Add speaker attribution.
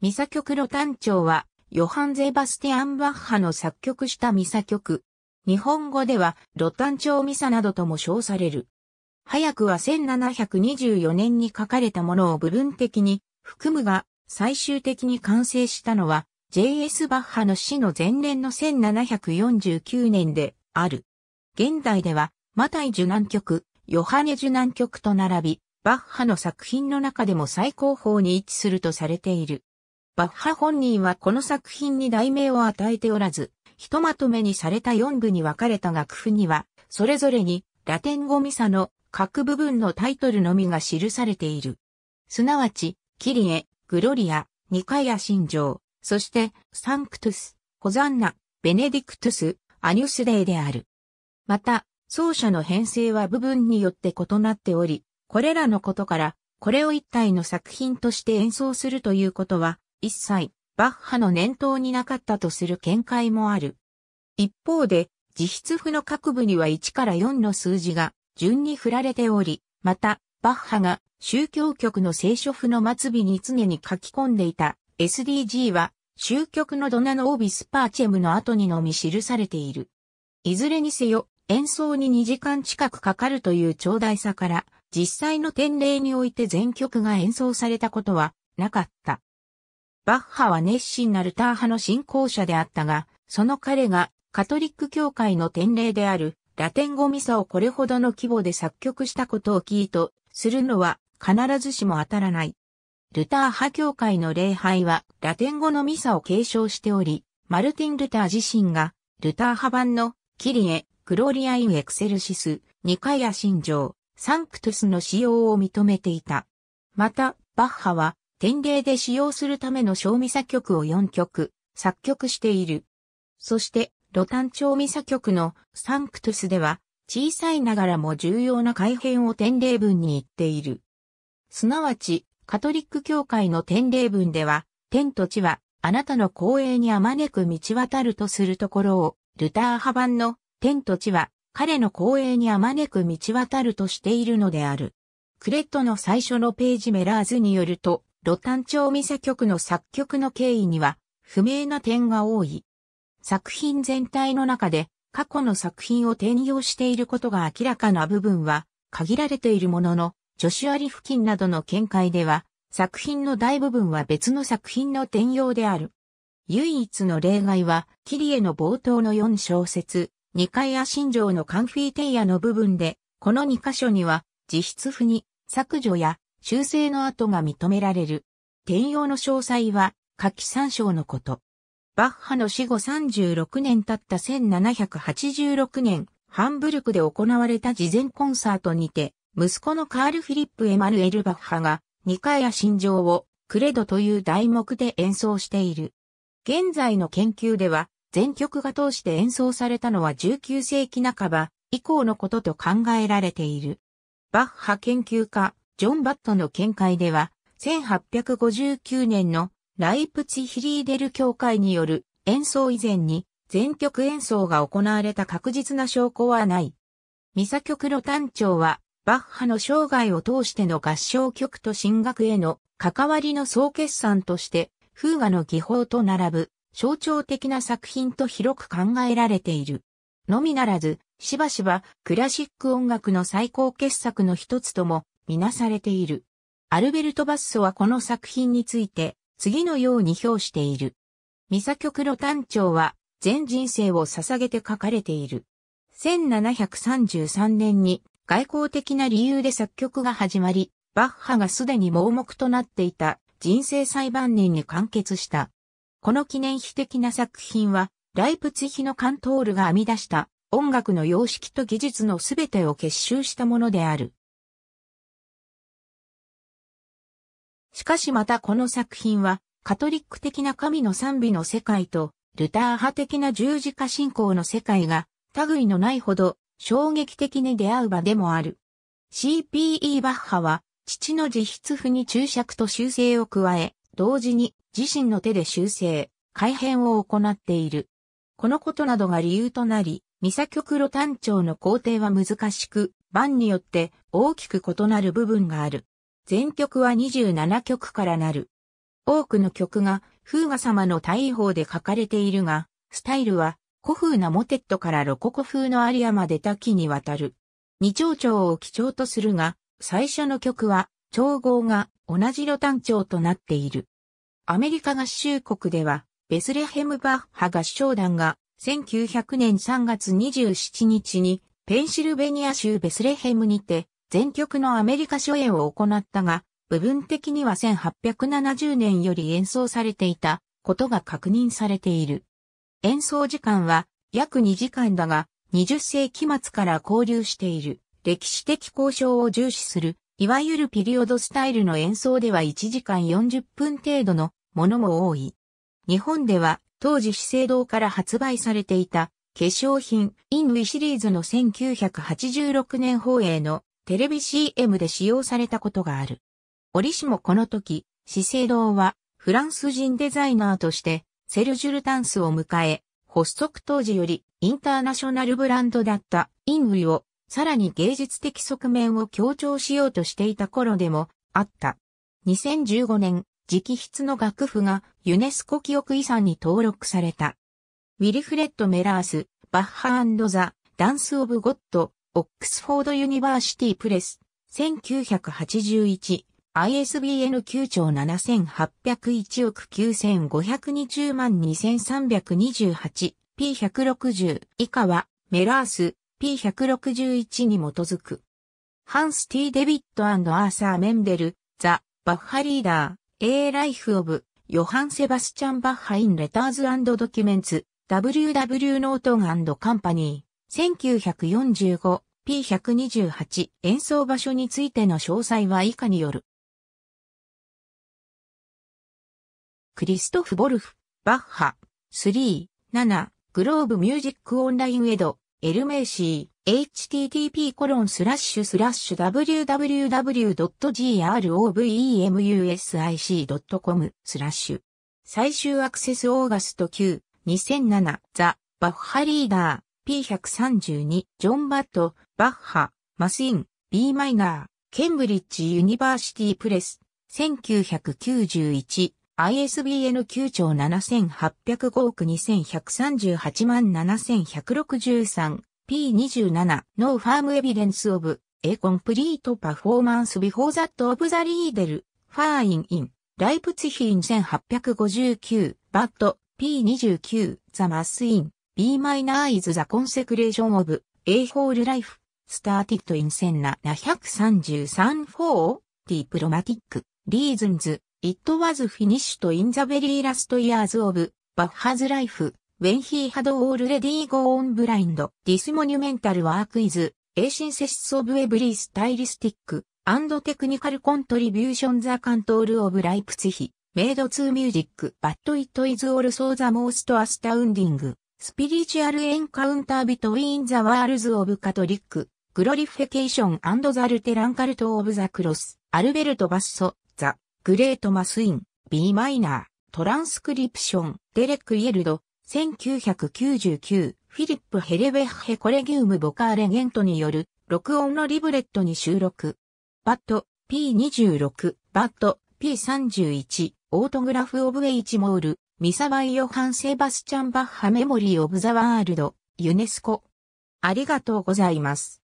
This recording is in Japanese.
Speaker 1: ミサ曲ロ単調は、ヨハン・ゼバスティアン・バッハの作曲したミサ曲。日本語では、ロタン調ミサなどとも称される。早くは1724年に書かれたものを部分的に含むが、最終的に完成したのは、J.S. バッハの死の前年の1749年である。現代では、マタイ受難曲、ヨハネ受難曲と並び、バッハの作品の中でも最高峰に位置するとされている。バッハ本人はこの作品に題名を与えておらず、ひとまとめにされた4部に分かれた楽譜には、それぞれにラテン語ミサの各部分のタイトルのみが記されている。すなわち、キリエ、グロリア、ニカヤ神情、そして、サンクトゥス、ホザンナ、ベネディクトゥス、アニュスデイである。また、奏者の編成は部分によって異なっており、これらのことから、これを一体の作品として演奏するということは一切バッハの念頭になかったとする見解もある。一方で、実質譜の各部には1から4の数字が順に振られており、また、バッハが宗教局の聖書譜の末尾に常に書き込んでいた SDG は宗教のドナノオービスパーチェムの後にのみ記されている。いずれにせよ演奏に2時間近くかかるという長大さから実際の典礼において全曲が演奏されたことはなかった。バッハは熱心なルター派の信仰者であったが、その彼がカトリック教会の典礼であるラテン語ミサをこれほどの規模で作曲したことを聞いとするのは必ずしも当たらない。ルター派教会の礼拝はラテン語のミサを継承しており、マルティン・ルター自身がルター派版のキリエ、クロリア・イン・エクセルシス、ニカヤ・信条、サンクトゥスの使用を認めていた。また、バッハは典礼で使用するための小ミサ曲を4曲、作曲している。そして、ロタン調ミサ曲のサンクトゥスでは、小さいながらも重要な改変を典礼文に言っている。すなわち、カトリック教会の典礼文では、天と地は、あなたの光栄にあまねく道渡るとするところを、ルター派版の、天と地は、彼の光栄にあまねく道渡るとしているのである。クレットの最初のページメラーズによると、ロタン町ミサ曲の作曲の経緯には不明な点が多い。作品全体の中で過去の作品を転用していることが明らかな部分は限られているものの、ジョシュアリ付近などの見解では、作品の大部分は別の作品の転用である。唯一の例外は、キリエの冒頭の4小節、二階や新城のカンフィーテイヤの部分で、この2箇所には、実質譜に削除や修正の跡が認められる。転用の詳細は、夏季参照のこと。バッハの死後36年経った1786年、ハンブルクで行われた事前コンサートにて、息子のカール・フィリップ・エマヌエル・バッハが、ニカや心情を、クレドという題目で演奏している。現在の研究では、全曲が通して演奏されたのは19世紀半ば以降のことと考えられている。バッハ研究家、ジョン・バットの見解では、1859年のライプツヒリーデル協会による演奏以前に全曲演奏が行われた確実な証拠はない。ミサ曲の単調は、バッハの生涯を通しての合唱曲と進学への関わりの総決算として、風画の技法と並ぶ象徴的な作品と広く考えられている。のみならず、しばしばクラシック音楽の最高傑作の一つともみなされている。アルベルト・バッソはこの作品について、次のように評している。ミサ曲の単調は、全人生を捧げて書かれている。1733年に外交的な理由で作曲が始まり、バッハがすでに盲目となっていた人生裁判年に完結した。この記念碑的な作品は、ライプツヒのカントールが編み出した音楽の様式と技術のすべてを結集したものである。かしまたこの作品は、カトリック的な神の賛美の世界と、ルター派的な十字架信仰の世界が、類のないほど、衝撃的に出会う場でもある。CPE バッハは、父の自筆譜に注釈と修正を加え、同時に自身の手で修正、改変を行っている。このことなどが理由となり、ミサ極路単調の工程は難しく、版によって大きく異なる部分がある。全曲は27曲からなる。多くの曲が風雅様の大砲で書かれているが、スタイルは古風なモテットからロココ風のアリアまで多岐にわたる。二丁調を基調とするが、最初の曲は調合が同じロ単調となっている。アメリカ合衆国では、ベスレヘムバッハ合唱団が1900年3月27日にペンシルベニア州ベスレヘムにて全曲のアメリカ初演を行ったが、部分的には1870年より演奏されていたことが確認されている。演奏時間は約2時間だが、20世紀末から交流している歴史的交渉を重視する、いわゆるピリオドスタイルの演奏では1時間40分程度のものも多い。日本では当時資生堂から発売されていた化粧品インウィシリーズの1986年放映のテレビ CM で使用されたことがある。折しもこの時、資生堂はフランス人デザイナーとしてセルジュルタンスを迎え、発足当時よりインターナショナルブランドだったイングリをさらに芸術的側面を強調しようとしていた頃でもあった。2015年、直筆の楽譜がユネスコ記憶遺産に登録された。ウィルフレッド・メラース、バッハザ・ダンス・オブ・ゴッド、オックスフォードユニバーシティプレス、1981、ISBN 9兆7801億9520万2328、P160 以下は、メラース、P161 に基づく。ハンス・ティ・デビットアーサー・メンデル、ザ・バッハリーダー、A Life of、ヨハン・セバスチャン・バッハ・イン・レターズ・ドキュメンツ、W.W. ノートンカンパニー、1945 P128 演奏場所についての詳細は以下による。クリストフ・ボルフ、バッハ、3、7、グローブミュージックオンラインエド、エルメーシー、http コロンスラッシュスラッシュ www.grovemusic.com スラッシュ最終アクセスオーガスト9、2007ザ・バッハリーダー P132 ジョン・バットバッハ、マスイン、B マイナー、ケンブリッジユニバーシティプレス、1991、ISBN 9兆7805億2138万7163、P27、No Firm Evidence of A Complete Performance Before That of the Riedel, Fine in, ライプツヒン1859、バッド、P29、ザマスイン、B マイナーイズザコンセクレーションオブ、A ホールライフ、started in 1733 for diplomatic reasons. It was finished in the very last years of Bach's life, when he had already gone blind. This monumental work is a synthesis of every stylistic and technical contribution the control of Leipzig made to music, but it is also the most astounding spiritual encounter between the worlds of Catholic グロリフィケーションザルテランカルト・オブザ・クロス、アルベルト・バッソ、ザ・グレート・マスイン、B マイナー、トランスクリプション、デレック・イエルド、1999、フィリップ・ヘレベッヘ・コレギウム・ボカーレ・ゲントによる、録音のリブレットに収録。バット、P26、バット、P31、オートグラフ・オブ・エイチ・モール、ミサバイ・ヨハン・セバスチャン・バッハ・メモリー・オブ・ザ・ワールド、ユネスコ。ありがとうございます。